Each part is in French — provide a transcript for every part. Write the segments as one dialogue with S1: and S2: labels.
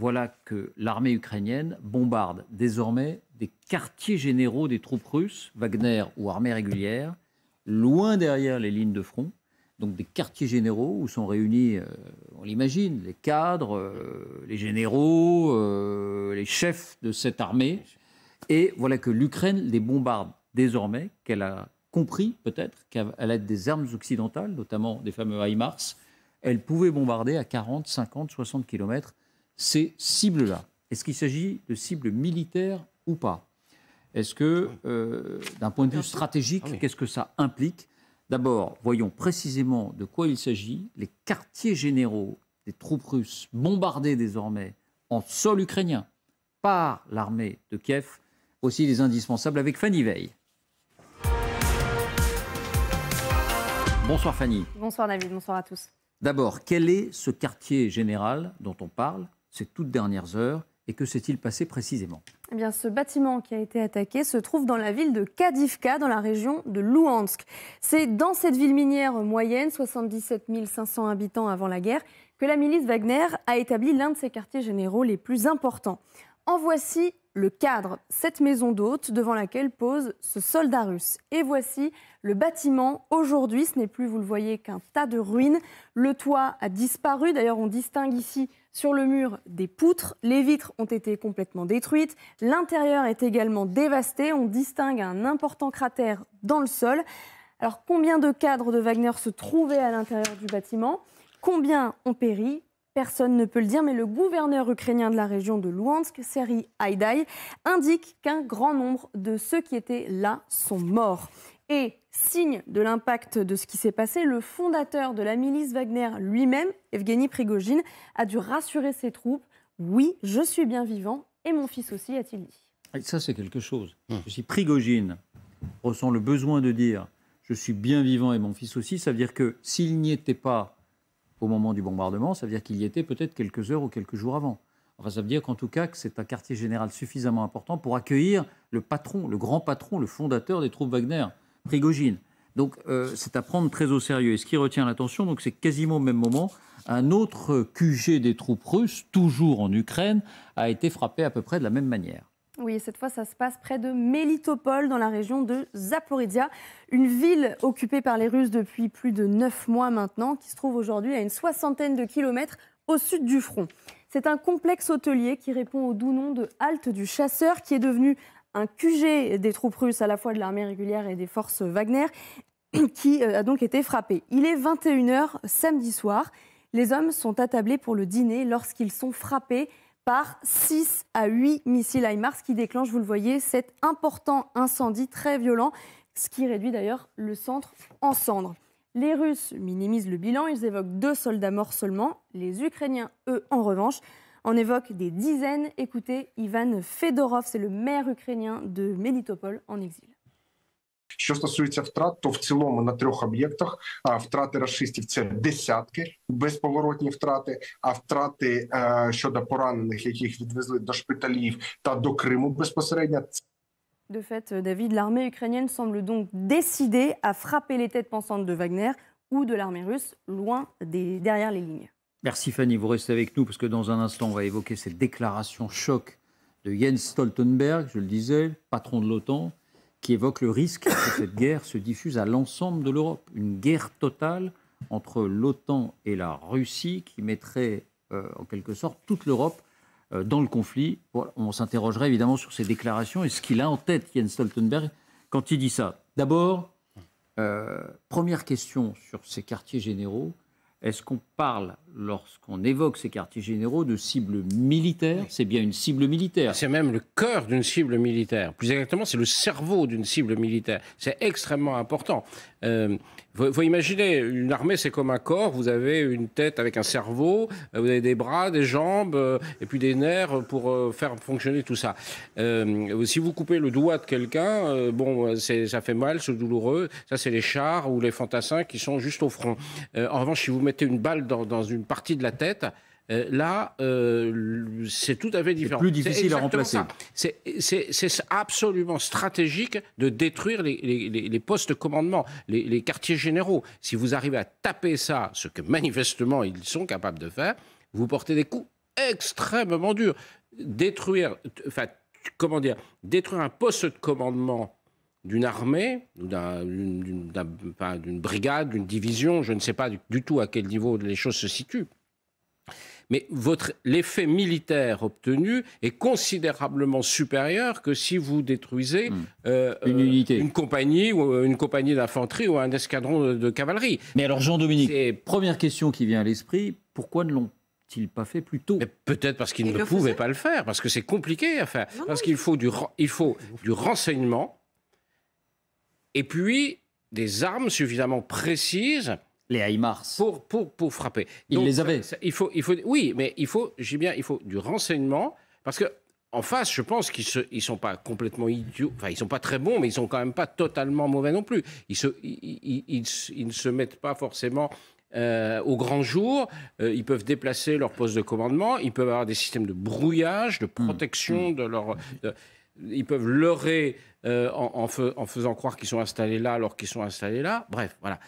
S1: voilà que l'armée ukrainienne bombarde désormais des quartiers généraux des troupes russes, Wagner ou armée régulière, loin derrière les lignes de front, donc des quartiers généraux où sont réunis, euh, on l'imagine, les cadres, euh, les généraux, euh, les chefs de cette armée. Et voilà que l'Ukraine les bombarde désormais, qu'elle a compris peut-être qu'à l'aide des armes occidentales, notamment des fameux HIMARS, elle pouvait bombarder à 40, 50, 60 km ces cibles-là. Est-ce qu'il s'agit de cibles militaires ou pas Est-ce que, euh, d'un point de vue stratégique, ah qu'est-ce que ça implique D'abord, voyons précisément de quoi il s'agit. Les quartiers généraux des troupes russes, bombardés désormais en sol ukrainien par l'armée de Kiev, aussi les indispensables avec Fanny Veil. Bonsoir Fanny.
S2: Bonsoir David, bonsoir à tous.
S1: D'abord, quel est ce quartier général dont on parle ces toutes dernières heures et que s'est-il passé précisément
S2: eh bien, ce bâtiment qui a été attaqué se trouve dans la ville de Kadivka, dans la région de Louhansk. C'est dans cette ville minière moyenne, 77 500 habitants avant la guerre, que la milice Wagner a établi l'un de ses quartiers généraux les plus importants. En voici le cadre, cette maison d'hôte devant laquelle pose ce soldat russe. Et voici le bâtiment. Aujourd'hui, ce n'est plus, vous le voyez, qu'un tas de ruines. Le toit a disparu. D'ailleurs, on distingue ici sur le mur des poutres. Les vitres ont été complètement détruites. L'intérieur est également dévasté. On distingue un important cratère dans le sol. Alors, combien de cadres de Wagner se trouvaient à l'intérieur du bâtiment Combien ont péri Personne ne peut le dire, mais le gouverneur ukrainien de la région de Louhansk, Seri Haidai, indique qu'un grand nombre de ceux qui étaient là sont morts. Et signe de l'impact de ce qui s'est passé, le fondateur de la milice Wagner lui-même, Evgeny Prigogine, a dû rassurer ses troupes. Oui, je suis bien vivant et mon fils aussi, a-t-il dit.
S1: Ah, ça, c'est quelque chose. Hum. Si Prigogine ressent le besoin de dire je suis bien vivant et mon fils aussi, ça veut dire que s'il n'y était pas au moment du bombardement, ça veut dire qu'il y était peut-être quelques heures ou quelques jours avant. Enfin, ça veut dire qu'en tout cas, que c'est un quartier général suffisamment important pour accueillir le patron, le grand patron, le fondateur des troupes Wagner, Prigogine. Donc, euh, c'est à prendre très au sérieux. Et ce qui retient l'attention, donc, c'est quasiment au même moment, un autre QG des troupes russes, toujours en Ukraine, a été frappé à peu près de la même manière.
S2: Oui, cette fois, ça se passe près de Melitopol, dans la région de Zaporizhia, une ville occupée par les Russes depuis plus de neuf mois maintenant, qui se trouve aujourd'hui à une soixantaine de kilomètres au sud du front. C'est un complexe hôtelier qui répond au doux nom de Halte du Chasseur, qui est devenu un QG des troupes russes, à la fois de l'armée régulière et des forces Wagner, qui euh, a donc été frappé. Il est 21h samedi soir. Les hommes sont attablés pour le dîner lorsqu'ils sont frappés par 6 à 8 missiles HIMARS qui déclenchent, vous le voyez, cet important incendie très violent, ce qui réduit d'ailleurs le centre en cendres. Les Russes minimisent le bilan, ils évoquent deux soldats morts seulement. Les Ukrainiens, eux, en revanche, en évoquent des dizaines. Écoutez, Ivan Fedorov, c'est le maire ukrainien de Melitopol en exil. De fait, euh, David, l'armée ukrainienne semble donc décider à frapper les têtes pensantes de Wagner ou de l'armée russe loin des, derrière les lignes.
S1: Merci Fanny, vous restez avec nous parce que dans un instant, on va évoquer cette déclaration choc de Jens Stoltenberg, je le disais, patron de l'OTAN, qui évoque le risque que cette guerre se diffuse à l'ensemble de l'Europe. Une guerre totale entre l'OTAN et la Russie qui mettrait euh, en quelque sorte toute l'Europe euh, dans le conflit. On s'interrogerait évidemment sur ces déclarations et ce qu'il a en tête, Jens Stoltenberg, quand il dit ça. D'abord, euh, première question sur ces quartiers généraux. Est-ce qu'on parle, lorsqu'on évoque ces quartiers généraux, de cible
S3: militaire C'est bien une cible militaire. C'est même le cœur d'une cible militaire. Plus exactement, c'est le cerveau d'une cible militaire. C'est extrêmement important. Il euh, faut, imaginer, une armée, c'est comme un corps. Vous avez une tête avec un cerveau, euh, vous avez des bras, des jambes, euh, et puis des nerfs pour faire fonctionner tout ça. si vous coupez le doigt de quelqu'un, bon, ça fait mal, c'est douloureux. Ça, c'est les chars ou les fantassins qui sont juste au front. en revanche, si vous mettez une balle dans, une partie de la tête. Euh, là, euh, c'est tout à fait différent. Plus difficile à remplacer. C'est absolument stratégique de détruire les, postes de commandement, les, quartiers généraux. Si vous arrivez à taper ça, ce que manifestement ils sont capables de faire, vous portez des coups extrêmement durs. Détruire, comment dire, détruire un poste de commandement d'une armée, d'une brigade, d'une division, je ne sais pas du, tout à quel niveau les choses se situent. Mais l'effet militaire obtenu est considérablement supérieur que si vous détruisez hmm. euh, une, compagnie ou euh, une compagnie d'infanterie ou un escadron de, cavalerie. Mais alors Jean-Dominique, première question qui vient à l'esprit, pourquoi ne l'ont ils pas fait plus tôt Peut-être parce qu'ils ne pouvaient pas le faire, parce que c'est compliqué à faire, parce qu'il il faut du renseignement, et puis des armes suffisamment précises. Les Pour, pour, pour frapper. Il les avait. il faut, il faut, oui, mais il faut, j'ai bien, il faut du renseignement, parce que en face, je pense qu'ils ne sont pas complètement idiots. Enfin, ils sont pas très bons, mais ils sont quand même pas totalement mauvais non plus. Ils, se, ils, ils, ils ne se mettent pas forcément euh, au grand jour. Euh, ils peuvent déplacer leur poste de commandement. Ils peuvent avoir des systèmes de brouillage, de mmh. protection mmh. de leur. ils peuvent leurrer euh, en, faisant croire qu'ils sont installés là alors qu'ils sont installés là. Bref, voilà.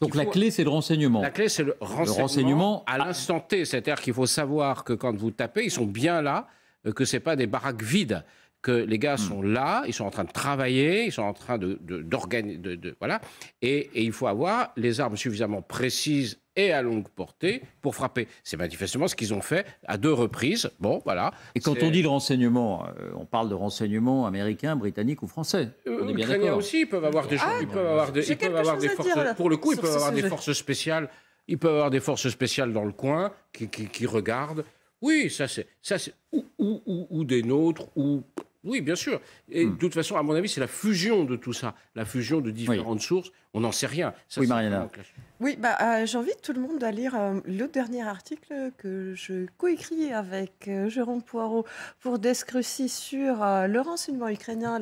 S3: Donc la clé, c'est le renseignement. La clé, c'est le renseignement, à l'instant T. C'est-à-dire qu'il faut savoir que quand vous tapez, ils sont bien là, euh, que ce n'est pas des baraques vides que les gars hmm. sont là, ils sont en train de travailler, ils sont en train de, d'organiser, de, voilà. Et, il faut avoir les armes suffisamment précises et à longue portée pour frapper. C'est manifestement ce qu'ils ont fait à deux reprises. Bon, voilà. Et quand on dit
S1: le renseignement, euh, on parle de renseignement américain, britannique ou français. Les euh, on Ukrainiens aussi, ils peuvent avoir des, ah, ils peuvent avoir des, ils peuvent avoir des forces. pour le coup, ils peuvent avoir des forces
S3: spéciales. Ils peuvent avoir des forces spéciales dans le coin qui, qui, regardent. Oui, ça c'est, ça c'est ou, ou, ou, ou des nôtres ou oui, bien sûr. Et hmm. de toute façon, à mon avis, c'est la fusion de tout ça, la fusion de différentes sources. On n'en sait rien. oui, Mariana. Oui, bah,
S4: euh, j'invite tout le monde à lire euh, le dernier article que je coécris avec euh, Jérôme Poirot pour Descruci sur le renseignement ukrainien,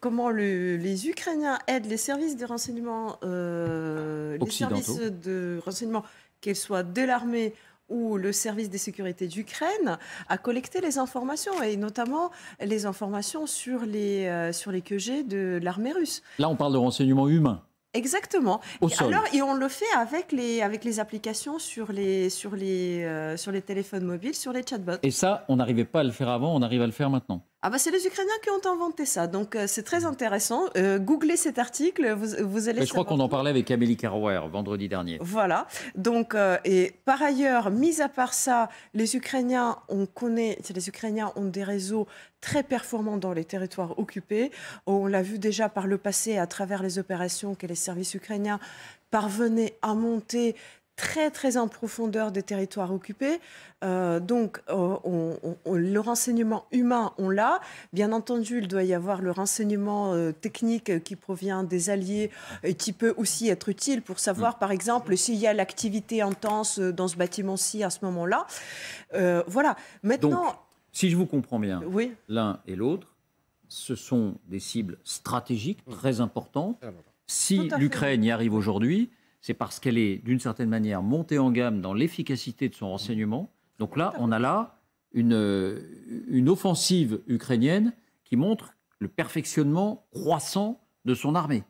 S4: comment les Ukrainiens aident les services de renseignement, les services de renseignement, qu'ils soient de l'armée où le service des sécurités d'Ukraine a collecté les informations, et notamment les informations sur les, euh, sur les QG de l'armée russe.
S1: Là, on parle de renseignement humain.
S4: Exactement. et, et on le fait avec les, avec les applications sur les, sur, les, euh, sur les téléphones mobiles, sur les chatbots. Et
S1: ça, on n'arrivait pas à le faire avant, on arrive à le faire maintenant.
S4: Ah bah c'est les Ukrainiens qui ont inventé ça, donc euh, c'est très intéressant. Euh, googlez cet article, vous, allez. je crois qu'on
S1: en parlait avec Amélie Carouer vendredi dernier.
S4: Voilà. Donc euh, et par ailleurs, mis à part ça, les Ukrainiens, on connaît, les Ukrainiens ont des réseaux très performants dans les territoires occupés. On l'a vu déjà par le passé à travers les opérations que les services ukrainiens parvenaient à monter très très en profondeur des territoires occupés. Euh, donc euh, on, le renseignement humain, on l'a. Bien entendu, il doit y avoir le renseignement euh, technique qui provient des alliés et qui peut aussi être utile pour savoir, par exemple, s'il y a l'activité intense dans ce bâtiment-ci à ce moment-là. voilà. Maintenant,
S1: si je vous comprends bien, l'un et l'autre, ce sont des cibles stratégiques très importantes. Si l'Ukraine y arrive aujourd'hui, c'est parce qu'elle est, d'une certaine manière, montée en gamme dans l'efficacité de son renseignement. Donc là, on a là une, euh, une offensive ukrainienne qui montre le perfectionnement
S5: croissant de son armée,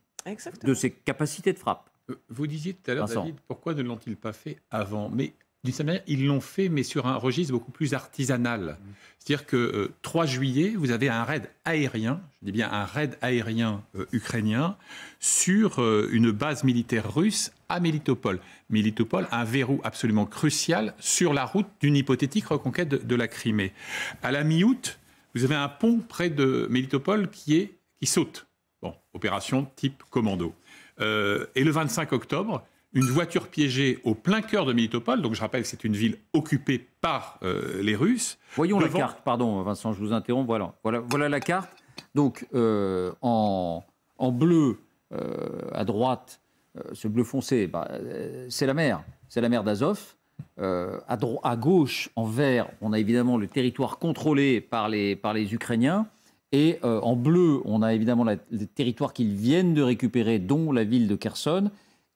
S5: de ses capacités de frappe. Euh, vous disiez tout à l'heure, David, pourquoi ne l'ont-ils pas fait avant Mais d'une certaine manière, ils l'ont fait, mais sur un registre beaucoup plus artisanal. Mmh. C'est-à-dire que 3 euh, juillet, vous avez un raid aérien, je dis bien un raid aérien euh, ukrainien, sur euh, une base militaire russe à Melitopol. Melitopol, un verrou absolument crucial sur la route d'une hypothétique reconquête de, la Crimée. À la mi-août, vous avez un pont près de Melitopol qui, est, qui saute. Bon, opération type commando. et le 25 octobre, une voiture piégée au plein cœur de Militopol, donc je rappelle que c'est une ville occupée par euh, les Russes. Voyons la carte, pardon Vincent, je vous interromps, voilà, voilà, voilà la carte. Donc euh,
S1: en, bleu, euh, à droite, ce bleu foncé, bah, c'est la mer, c'est la mer d'Azov. À, gauche, en vert, on a évidemment le territoire contrôlé par les, par les Ukrainiens. Et en bleu, on a évidemment le les territoires qu'ils viennent de récupérer, dont la ville de Kherson.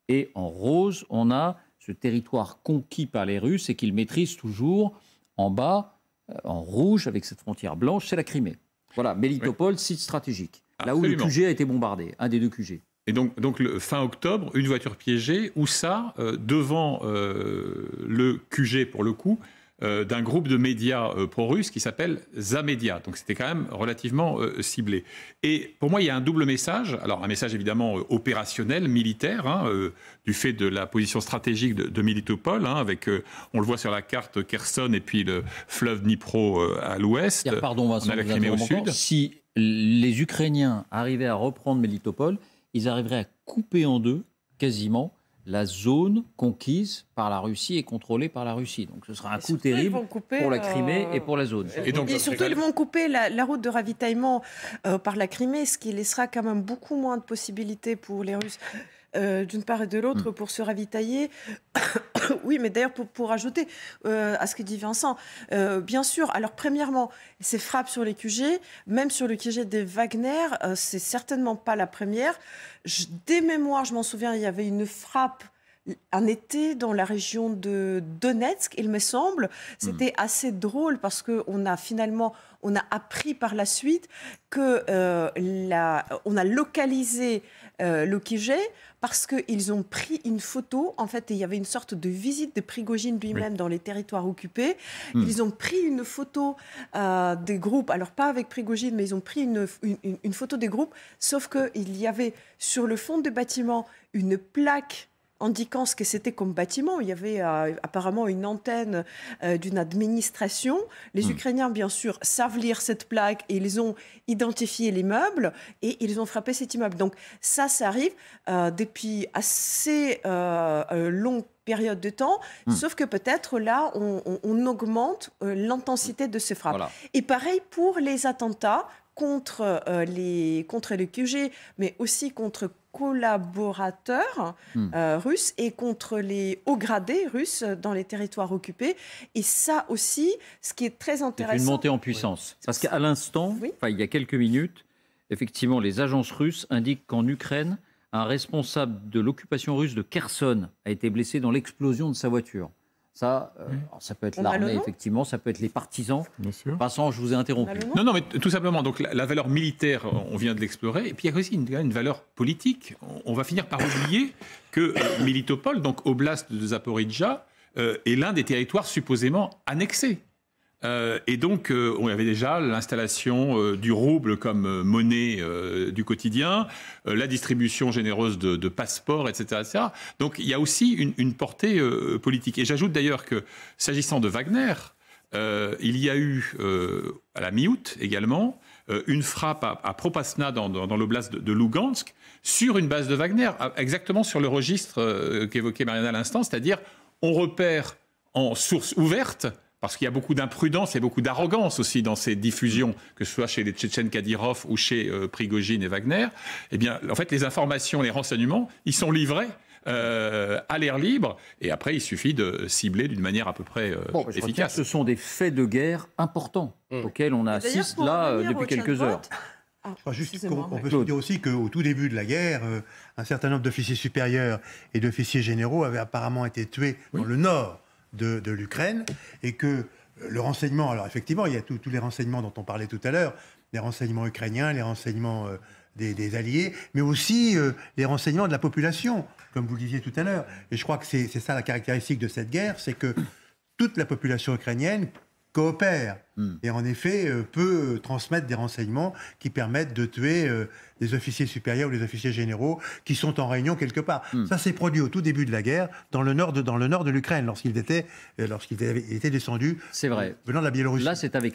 S1: Et en rose, on a ce territoire conquis par les Russes et qu'ils maîtrisent toujours en bas, euh, en rouge, avec cette frontière blanche, c'est la Crimée. Voilà, Mélitopol, site stratégique. Là où le QG
S5: a été bombardé, un des deux QG. Et donc, fin octobre, une voiture piégée, où ça, euh, devant euh, le QG pour le coup, euh, d'un groupe de médias euh, pro-russes qui s'appelle Zamedia. Donc c'était quand même relativement euh, ciblé. Et pour moi, il y a un double message. Alors un message évidemment opérationnel, militaire, hein, du fait de la position stratégique de, de hein, avec, on le voit sur la carte, Kherson et puis le fleuve Dnipro à l'ouest. Pardon la Crimée au sud. Si
S1: les Ukrainiens arrivaient à reprendre Melitopol, ils arriveraient à couper en deux quasiment la zone conquise par la Russie et contrôlée par la Russie. Donc ce sera un coup terrible pour la Crimée euh, et pour la
S3: zone. Et, donc, surtout, ils vont
S4: couper la, route de ravitaillement euh, par la Crimée, ce qui laissera quand même beaucoup moins de possibilités pour les Russes, euh, d'une part et de l'autre, hmm. pour se ravitailler. oui, mais d'ailleurs, pour, ajouter euh, à ce que dit Vincent, euh, bien sûr, alors premièrement, ces frappes sur les QG, même sur le QG des Wagner, euh, c'est certainement pas la première. Je, des je m'en souviens, il y avait une frappe un été dans la région de Donetsk, il me semble. C'était hmm. assez drôle parce qu'on a finalement, on a appris par la suite que euh, la, on a localisé euh, le Kijé parce qu'ils ont pris une photo. En fait, il y avait une sorte de visite de Prigogine lui-même dans les territoires occupés. Hmm. Ils ont pris une photo euh, des groupes, alors pas avec Prigogine, mais ils ont pris une, une, une photo des groupes, sauf qu'il y avait sur le fond du bâtiment une plaque indiquant ce que c'était comme bâtiment. Il y avait euh, apparemment une antenne euh, d'une administration. Les hmm. Ukrainiens, bien sûr, savent lire cette plaque et ils ont identifié l'immeuble et ils ont frappé cet immeuble. Donc ça, ça arrive euh, depuis assez longue période de temps, hmm. sauf que peut-être là, on, augmente l'intensité de ces frappes. Et pareil pour les attentats euh, contre, les, contre QG, mais aussi contre collaborateurs hmm. euh, russes et contre les hauts gradés russes dans les territoires occupés. Et ça aussi, ce qui est très intéressant. C'est une montée
S1: en puissance. Parce qu'à l'instant, il y a quelques minutes, effectivement, les agences russes indiquent qu'en Ukraine, un responsable de l'occupation russe de Kherson a été blessé dans l'explosion de sa voiture. Ça, euh, mmh. ça peut être l'armée, effectivement, ça peut être les partisans.
S5: Passant, je vous ai interrompu. Non, non, mais tout simplement, donc la, valeur militaire, on vient de l'explorer, et puis il y a aussi une, valeur politique. On, va finir par oublier que euh, Militopol, donc oblast de Zaporizhia, euh, est l'un des territoires supposément annexés euh, et donc, il euh, y avait déjà l'installation euh, du rouble comme monnaie du quotidien, la distribution généreuse de, passeports, etc., Donc, il y a aussi une, portée politique. Et j'ajoute d'ailleurs que, s'agissant de Wagner, il y a eu, à la mi-août également, une frappe à, Propasna dans, l'oblast de, de, Lugansk sur une base de Wagner, exactement sur le registre qu'évoquait Marianne à l'instant, c'est-à-dire on repère en source ouverte parce qu'il y a beaucoup d'imprudence et beaucoup d'arrogance aussi dans ces diffusions, que ce soit chez les Tchétchènes Kadyrov ou chez euh, Prigogine et Wagner, eh bien, en fait, les informations, les renseignements, ils sont livrés euh, à l'air libre. Et après, il suffit de cibler d'une manière à peu près euh, efficace.
S1: Ce sont des faits de guerre importants mmh. auxquels on
S5: assiste là depuis quelques heures. Ah, ah, on, peut se dire aussi qu'au tout début de la guerre, un certain nombre d'officiers supérieurs et d'officiers généraux avaient apparemment été tués dans le Nord de, l'Ukraine et que le renseignement, alors effectivement, il y a tous les renseignements dont on parlait tout à l'heure, les renseignements ukrainiens, les renseignements euh, des, alliés, mais aussi euh, les renseignements de la population, comme vous le disiez tout à l'heure. Et je crois que c'est ça la caractéristique de cette guerre, c'est que toute la population ukrainienne, coopère hmm. et en effet euh, peut transmettre des renseignements qui permettent de tuer des euh, officiers supérieurs ou des officiers généraux qui sont en réunion quelque part. Hmm. Ça s'est produit au tout début de la guerre dans le nord de, l'Ukraine lorsqu'il était euh, lorsqu'il était vrai. venant de la Biélorussie. Là, c'est
S1: avec